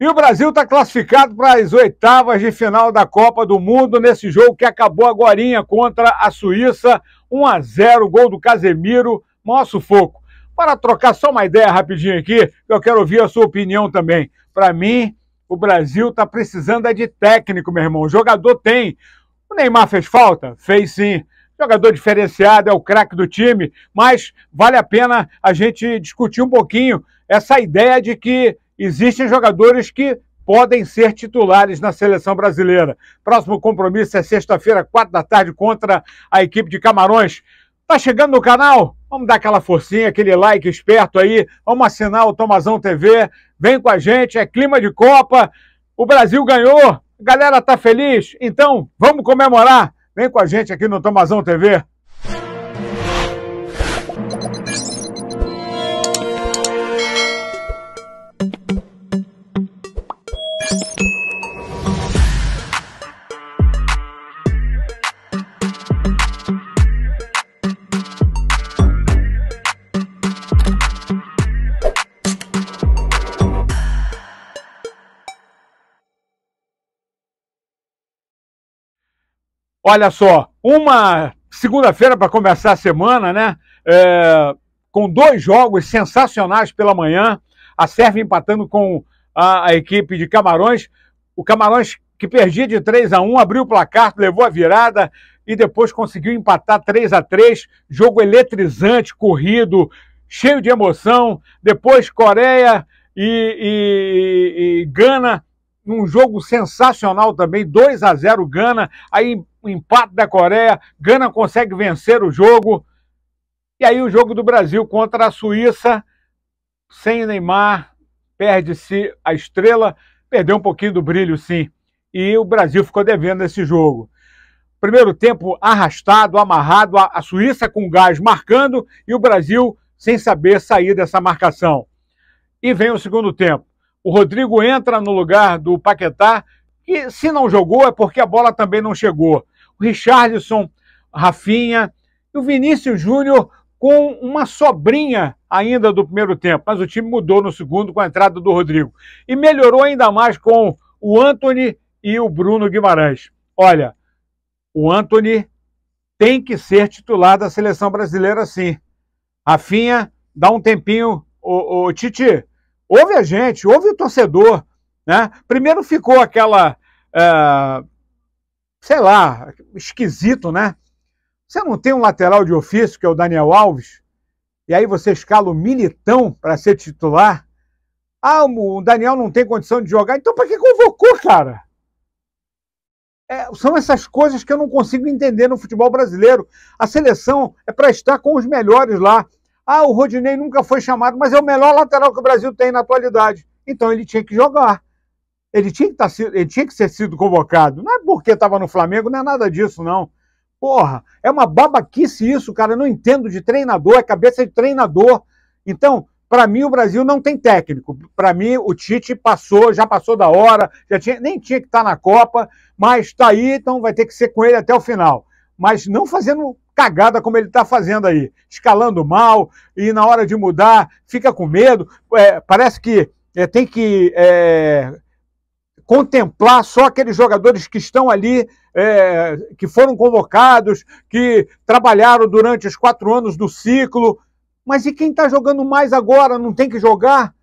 E o Brasil está classificado para as oitavas de final da Copa do Mundo nesse jogo que acabou agorinha contra a Suíça. 1 a 0 gol do Casemiro, maior sufoco. Para trocar só uma ideia rapidinho aqui, eu quero ouvir a sua opinião também. Para mim, o Brasil está precisando é de técnico, meu irmão. O jogador tem. O Neymar fez falta? Fez sim jogador diferenciado, é o craque do time, mas vale a pena a gente discutir um pouquinho essa ideia de que existem jogadores que podem ser titulares na seleção brasileira. Próximo compromisso é sexta-feira, quatro da tarde, contra a equipe de Camarões. Tá chegando no canal? Vamos dar aquela forcinha, aquele like esperto aí. Vamos assinar o Tomazão TV. Vem com a gente, é clima de Copa. O Brasil ganhou, a galera tá feliz. Então, vamos comemorar. Vem com a gente aqui no Tomazão TV. Olha só, uma segunda-feira para começar a semana, né? É, com dois jogos sensacionais pela manhã. A Sérvia empatando com a, a, equipe de Camarões. O Camarões, que perdia de 3 a 1 abriu o placar, levou a virada e depois conseguiu empatar 3 a 3 Jogo eletrizante, corrido, cheio de emoção. Depois, Coreia e, e, e Gana num jogo sensacional também, 2 a 0 Gana, aí o empate da Coreia, Gana consegue vencer o jogo. E aí o jogo do Brasil contra a Suíça, sem Neymar, perde-se a estrela, perdeu um pouquinho do brilho, sim. E o Brasil ficou devendo esse jogo. Primeiro tempo arrastado, amarrado, a Suíça com gás marcando e o Brasil sem saber sair dessa marcação. E vem o segundo tempo. O Rodrigo entra no lugar do Paquetá, que se não jogou é porque a bola também não chegou. O Richardson, Rafinha e o Vinícius Júnior com uma sobrinha ainda do primeiro tempo, mas o time mudou no segundo com a entrada do Rodrigo. E melhorou ainda mais com o Anthony e o Bruno Guimarães. Olha, o Anthony tem que ser titular da seleção brasileira, sim. Rafinha, dá um tempinho, o Titi, ouve a gente, ouve o torcedor. Né? Primeiro ficou aquela, é, sei lá, esquisito, né? Você não tem um lateral de ofício, que é o Daniel Alves, e aí você escala o Militão para ser titular? Ah, o Daniel não tem condição de jogar, então para que convocou, cara? É, são essas coisas que eu não consigo entender no futebol brasileiro. A seleção é para estar com os melhores lá. Ah, o Rodinei nunca foi chamado, mas é o melhor lateral que o Brasil tem na atualidade. Então ele tinha que jogar. Ele tinha que, tá, ele tinha que ser sido convocado. Não é porque estava no Flamengo, não é nada disso, não. Porra, é uma babaquice isso, cara. Eu não entendo de treinador, é cabeça de treinador. Então, para mim, o Brasil não tem técnico. Para mim, o Tite passou, já passou da hora, já tinha, nem tinha que estar tá na Copa, mas está aí, então vai ter que ser com ele até o final mas não fazendo cagada como ele está fazendo aí, escalando mal e na hora de mudar fica com medo, é, parece que é, tem que é, contemplar só aqueles jogadores que estão ali, é, que foram convocados, que trabalharam durante os quatro anos do ciclo. Mas e quem está jogando mais agora não tem que jogar?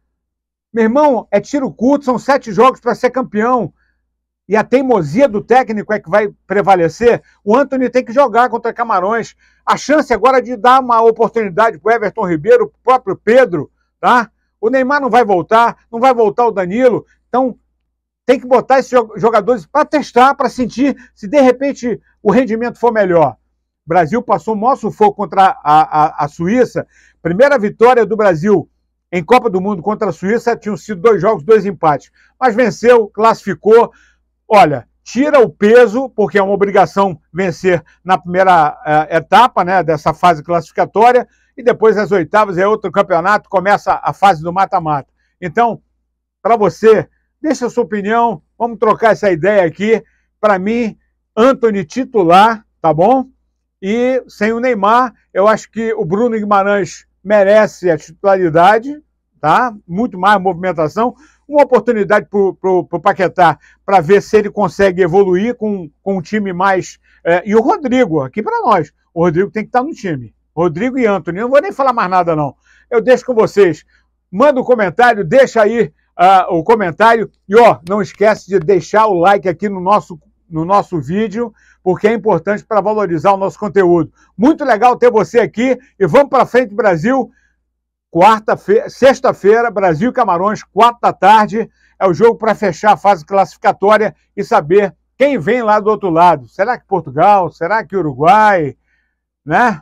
Meu irmão, é tiro curto, são sete jogos para ser campeão e a teimosia do técnico é que vai prevalecer, o Anthony tem que jogar contra Camarões. A chance agora de dar uma oportunidade para Everton Ribeiro, para o próprio Pedro, tá? O Neymar não vai voltar, não vai voltar o Danilo. Então, tem que botar esses jogadores para testar, para sentir se de repente o rendimento for melhor. O Brasil passou o maior sufoco contra a, a, a Suíça. Primeira vitória do Brasil em Copa do Mundo contra a Suíça tinham sido dois jogos, dois empates. Mas venceu, classificou olha, tira o peso, porque é uma obrigação vencer na primeira uh, etapa né, dessa fase classificatória, e depois as oitavas é outro campeonato, começa a fase do mata-mata. Então, para você, deixa a sua opinião, vamos trocar essa ideia aqui. Para mim, Anthony titular, tá bom? E sem o Neymar, eu acho que o Bruno Guimarães merece a titularidade, tá? Muito mais movimentação. Uma oportunidade para o Paquetá para ver se ele consegue evoluir com, com um time mais. É, e o Rodrigo, aqui para nós. O Rodrigo tem que estar tá no time. Rodrigo e Antônio. Não vou nem falar mais nada, não. Eu deixo com vocês. Manda o um comentário, deixa aí uh, o comentário. E ó, não esquece de deixar o like aqui no nosso no nosso vídeo, porque é importante para valorizar o nosso conteúdo. Muito legal ter você aqui e vamos para frente, Brasil. Quarta-feira, sexta-feira, Brasil e Camarões, quatro da tarde. É o jogo para fechar a fase classificatória e saber quem vem lá do outro lado. Será que Portugal? Será que Uruguai? Né?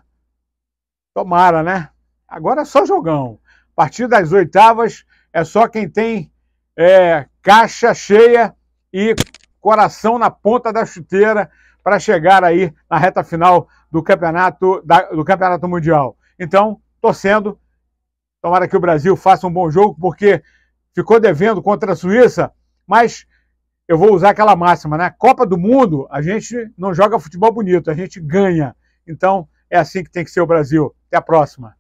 Tomara, né? Agora é só jogão. A partir das oitavas é só quem tem é, caixa cheia e coração na ponta da chuteira para chegar aí na reta final do campeonato, da, do campeonato mundial. Então, torcendo Tomara que o Brasil faça um bom jogo, porque ficou devendo contra a Suíça, mas eu vou usar aquela máxima, né? Copa do Mundo, a gente não joga futebol bonito, a gente ganha. Então, é assim que tem que ser o Brasil. Até a próxima.